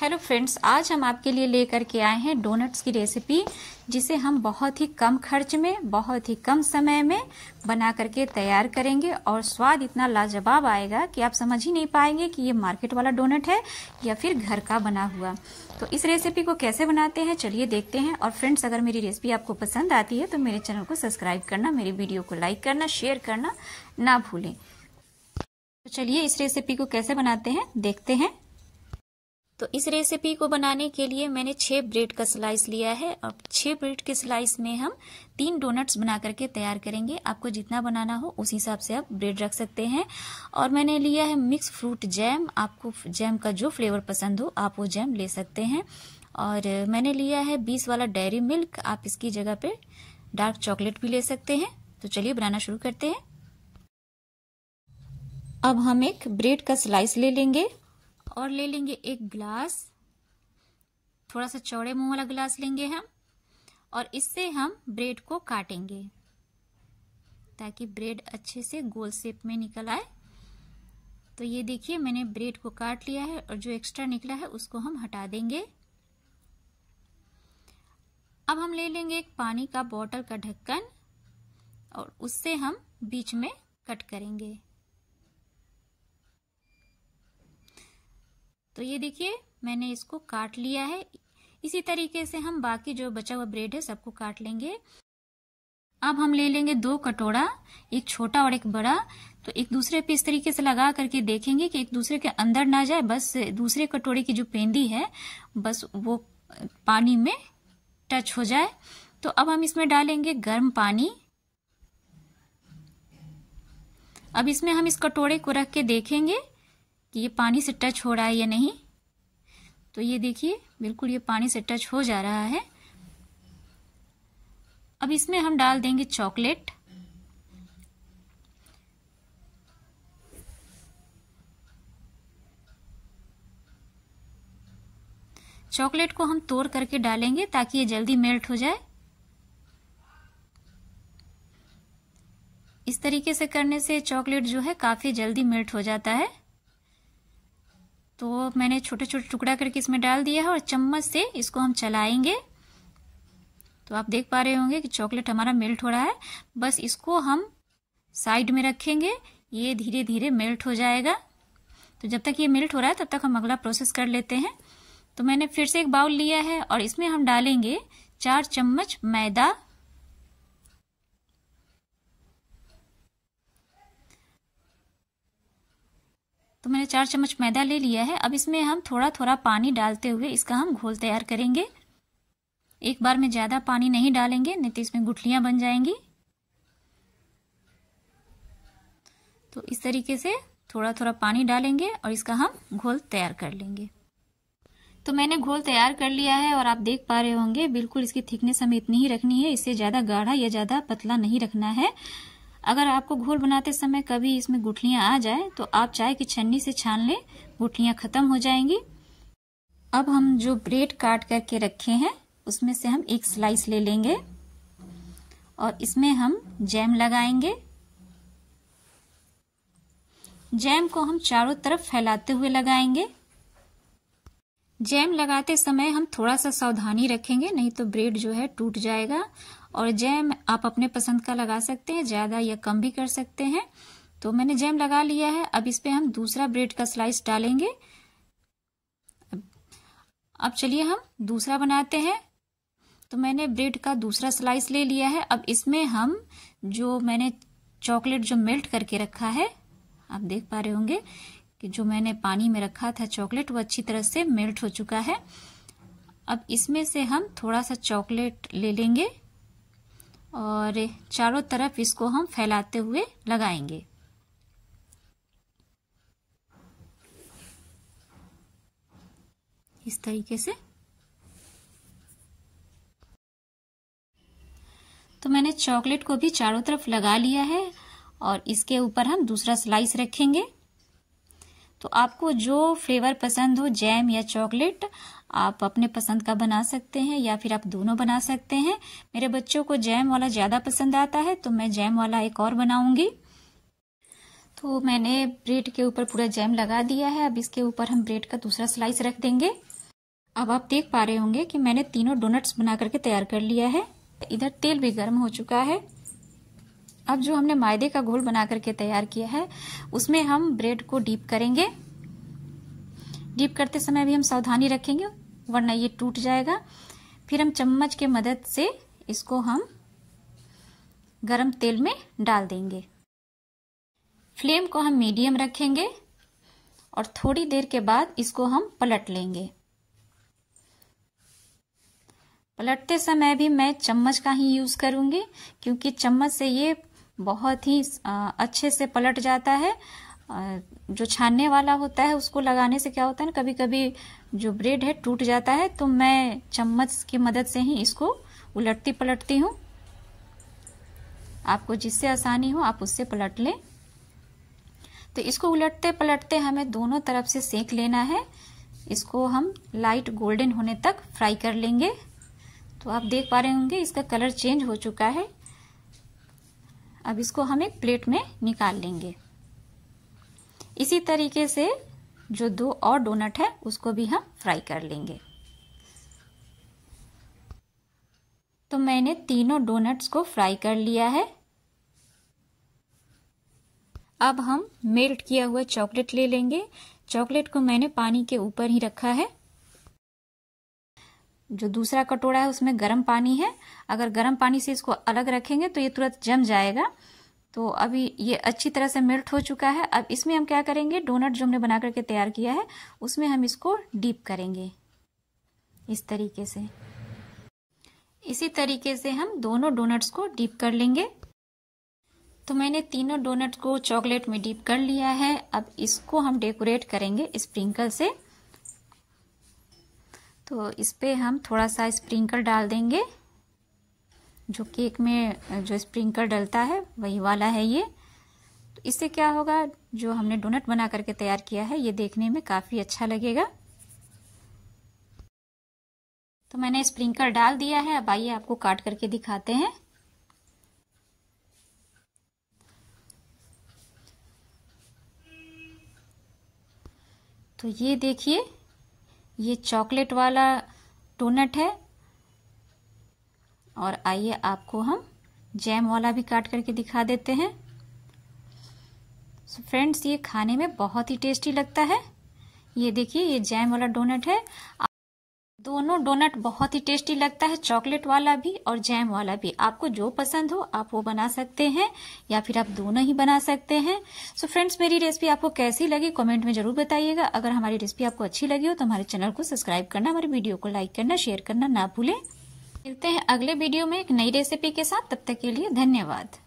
hello friends आज हम आपके लिए लेकर के आए हैं डोनट्स की रेसिपी जिसे हम बहुत ही कम खर्च में बहुत ही कम समय में बना करके तैयार करेंगे और स्वाद इतना लाजवाब आएगा कि आप समझ ही नहीं पाएंगे कि ये मार्केट वाला डोनट है या फिर घर का बना हुआ तो इस रेसिपी को कैसे बनाते हैं चलिए देखते हैं और फ्रेंड्स अगर मेरी रेसिपी आपको पसंद आती है तो मेरे चैनल को सब्सक्राइब करना मेरी वीडियो को लाइक करना शेयर करना ना भूलें तो चलिए इस रेसिपी को कैसे बनाते हैं देखते हैं तो इस रेसिपी को बनाने के लिए मैंने छह ब्रेड का स्लाइस लिया है अब छह ब्रेड के स्लाइस में हम तीन डोनट्स बना करके तैयार करेंगे आपको जितना बनाना हो उस हिसाब से आप ब्रेड रख सकते हैं और मैंने लिया है मिक्स फ्रूट जैम आपको जैम का जो फ्लेवर पसंद हो आप वो जैम ले सकते हैं और मैंने लिया है बीस वाला डेयरी मिल्क आप इसकी जगह पे डार्क चॉकलेट भी ले सकते हैं तो चलिए बनाना शुरू करते हैं अब हम एक ब्रेड का स्लाइस ले लेंगे और ले लेंगे एक ग्लास थोड़ा सा चौड़े मुंह वाला ग्लास लेंगे हम और इससे हम ब्रेड को काटेंगे ताकि ब्रेड अच्छे से गोल शेप में निकल आए तो ये देखिए मैंने ब्रेड को काट लिया है और जो एक्स्ट्रा निकला है उसको हम हटा देंगे अब हम ले लेंगे एक पानी का बॉटल का ढक्कन और उससे हम बीच में कट करेंगे तो ये देखिए मैंने इसको काट लिया है इसी तरीके से हम बाकी जो बचा हुआ ब्रेड है सबको काट लेंगे अब हम ले लेंगे दो कटोरा एक छोटा और एक बड़ा तो एक दूसरे पे इस तरीके से लगा करके देखेंगे कि एक दूसरे के अंदर ना जाए बस दूसरे कटोरे की जो पेंदी है बस वो पानी में टच हो जाए तो अब हम इसमें डालेंगे गर्म पानी अब इसमें हम इस कटोरे को रख के देखेंगे कि ये पानी से टच हो रहा है या नहीं तो ये देखिए बिल्कुल ये पानी से टच हो जा रहा है अब इसमें हम डाल देंगे चॉकलेट चॉकलेट को हम तोड़ करके डालेंगे ताकि ये जल्दी मेल्ट हो जाए इस तरीके से करने से चॉकलेट जो है काफ़ी जल्दी मेल्ट हो जाता है तो मैंने छोटे छोटे टुकड़ा करके इसमें डाल दिया है और चम्मच से इसको हम चलाएंगे तो आप देख पा रहे होंगे कि चॉकलेट हमारा मेल्ट हो रहा है बस इसको हम साइड में रखेंगे ये धीरे धीरे मेल्ट हो जाएगा तो जब तक ये मेल्ट हो रहा है तब तक हम अगला प्रोसेस कर लेते हैं तो मैंने फिर से एक बाउल लिया है और इसमें हम डालेंगे चार चम्मच मैदा तो मैंने चार चम्मच मैदा ले लिया है अब इसमें हम थोड़ा थोड़ा पानी डालते हुए इसका हम घोल तैयार करेंगे एक बार में ज़्यादा पानी नहीं डालेंगे नहीं तो इसमें गुठलियाँ बन जाएंगी तो इस तरीके से थोड़ा थोड़ा पानी डालेंगे और इसका हम घोल तैयार कर लेंगे तो मैंने घोल तैयार कर लिया है और आप देख पा रहे होंगे बिल्कुल इसकी थिकनेस हमें इतनी ही रखनी है इससे ज़्यादा गाढ़ा या ज़्यादा पतला नहीं रखना है अगर आपको घोल बनाते समय कभी इसमें गुठलियां आ जाए तो आप चाय की छन्नी से छान लें गुठलियां खत्म हो जाएंगी अब हम जो ब्रेड काट करके रखे हैं उसमें से हम एक स्लाइस ले लेंगे और इसमें हम जैम लगाएंगे जैम को हम चारों तरफ फैलाते हुए लगाएंगे जैम लगाते समय हम थोड़ा सा सावधानी रखेंगे नहीं तो ब्रेड जो है टूट जाएगा और जैम आप अपने पसंद का लगा सकते हैं ज़्यादा या कम भी कर सकते हैं तो मैंने जैम लगा लिया है अब इस पर हम दूसरा ब्रेड का स्लाइस डालेंगे अब चलिए हम दूसरा बनाते हैं तो मैंने ब्रेड का दूसरा स्लाइस ले लिया है अब इसमें हम जो मैंने चॉकलेट जो मेल्ट करके रखा है आप देख पा रहे होंगे कि जो मैंने पानी में रखा था चॉकलेट वो अच्छी तरह से मेल्ट हो चुका है अब इसमें से हम थोड़ा सा चॉकलेट ले लेंगे और चारों तरफ इसको हम फैलाते हुए लगाएंगे इस तरीके से तो मैंने चॉकलेट को भी चारों तरफ लगा लिया है और इसके ऊपर हम दूसरा स्लाइस रखेंगे तो आपको जो फ्लेवर पसंद हो जैम या चॉकलेट आप अपने पसंद का बना सकते हैं या फिर आप दोनों बना सकते हैं मेरे बच्चों को जैम वाला ज़्यादा पसंद आता है तो मैं जैम वाला एक और बनाऊंगी तो मैंने ब्रेड के ऊपर पूरा जैम लगा दिया है अब इसके ऊपर हम ब्रेड का दूसरा स्लाइस रख देंगे अब आप देख पा रहे होंगे कि मैंने तीनों डोनट्स बना करके तैयार कर लिया है इधर तेल भी गर्म हो चुका है अब जो हमने मायदे का घोल बना करके तैयार किया है उसमें हम ब्रेड को डीप करेंगे डीप करते समय भी हम सावधानी रखेंगे वरना ये टूट जाएगा फिर हम चम्मच के मदद से इसको हम गरम तेल में डाल देंगे फ्लेम को हम मीडियम रखेंगे और थोड़ी देर के बाद इसको हम पलट लेंगे पलटते समय भी मैं चम्मच का ही यूज़ करूंगी क्योंकि चम्मच से ये बहुत ही अच्छे से पलट जाता है जो छानने वाला होता है उसको लगाने से क्या होता है ना कभी कभी जो ब्रेड है टूट जाता है तो मैं चम्मच की मदद से ही इसको उलटती पलटती हूँ आपको जिससे आसानी हो आप उससे पलट लें तो इसको उलटते पलटते हमें दोनों तरफ से सेक लेना है इसको हम लाइट गोल्डन होने तक फ्राई कर लेंगे तो आप देख पा रहे होंगे इसका कलर चेंज हो चुका है अब इसको हम एक प्लेट में निकाल लेंगे इसी तरीके से जो दो और डोनट है उसको भी हम फ्राई कर लेंगे तो मैंने तीनों डोनट्स को फ्राई कर लिया है अब हम मेल्ट किया हुआ चॉकलेट ले लेंगे चॉकलेट को मैंने पानी के ऊपर ही रखा है जो दूसरा कटोरा है उसमें गर्म पानी है अगर गर्म पानी से इसको अलग रखेंगे तो ये तुरंत जम जाएगा तो अभी ये अच्छी तरह से मेल्ट हो चुका है अब इसमें हम क्या करेंगे डोनट जो हमने बना करके तैयार किया है उसमें हम इसको डीप करेंगे इस तरीके से इसी तरीके से हम दोनों डोनट्स को डीप कर लेंगे तो मैंने तीनों डोनट को चॉकलेट में डीप कर लिया है अब इसको हम डेकोरेट करेंगे स्प्रिंकल से तो इस पर हम थोड़ा सा स्प्रिंकल डाल देंगे जो केक में जो स्प्रिंकल डलता है वही वाला है ये तो इससे क्या होगा जो हमने डोनट बना करके तैयार किया है ये देखने में काफ़ी अच्छा लगेगा तो मैंने स्प्रिंकल डाल दिया है अब आइए आपको काट करके दिखाते हैं तो ये देखिए ये चॉकलेट वाला टोनट है और आइए आपको हम जैम वाला भी काट करके दिखा देते हैं सो so फ्रेंड्स ये खाने में बहुत ही टेस्टी लगता है ये देखिए ये जैम वाला डोनट है दोनों डोनट बहुत ही टेस्टी लगता है चॉकलेट वाला भी और जैम वाला भी आपको जो पसंद हो आप वो बना सकते हैं या फिर आप दोनों ही बना सकते हैं सो so फ्रेंड्स मेरी रेसिपी आपको कैसी लगी कमेंट में जरूर बताइएगा अगर हमारी रेसिपी आपको अच्छी लगी हो तो हमारे चैनल को सब्सक्राइब करना हमारे वीडियो को लाइक करना शेयर करना ना भूलें मिलते हैं अगले वीडियो में एक नई रेसिपी के साथ तब तक के लिए धन्यवाद